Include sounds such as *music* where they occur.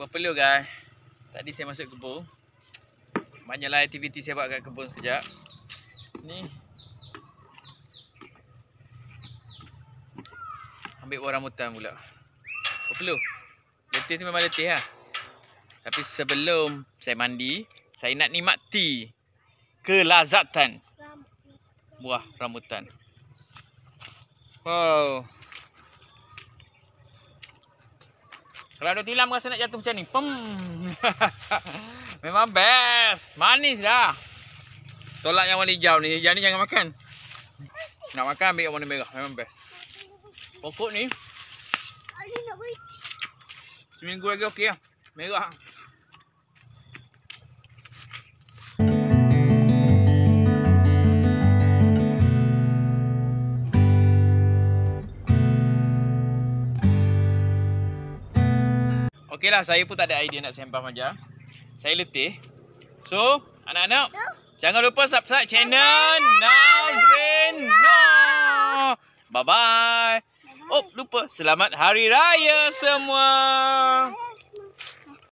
berpeluh guys. Tadi saya masuk kebun. Banyaklah aktiviti saya buat kat kebun sekejap. Ni. Ambil orang mutan pula. Berpeluh. Letih tu memang letih lah. Tapi sebelum saya mandi, saya nak ni mati kelazatan buah rambutan. Wow. Kalau ada tilam rasa nak jatuh macam ni. Pem. *laughs* Memang best. Manis dah. Tolak yang warna hijau ni. Yang ni jangan makan. Nak makan ambil yang warna merah. Memang best. Pokok ni. Seminggu lagi okey lah. Merah. Okey lah, saya pun tak ada idea nak sembah macam. Saya letih. So, anak-anak, jangan lupa subscribe channel Nazrin Noh. Bye-bye. Oh, lupa. Selamat Hari Raya semua.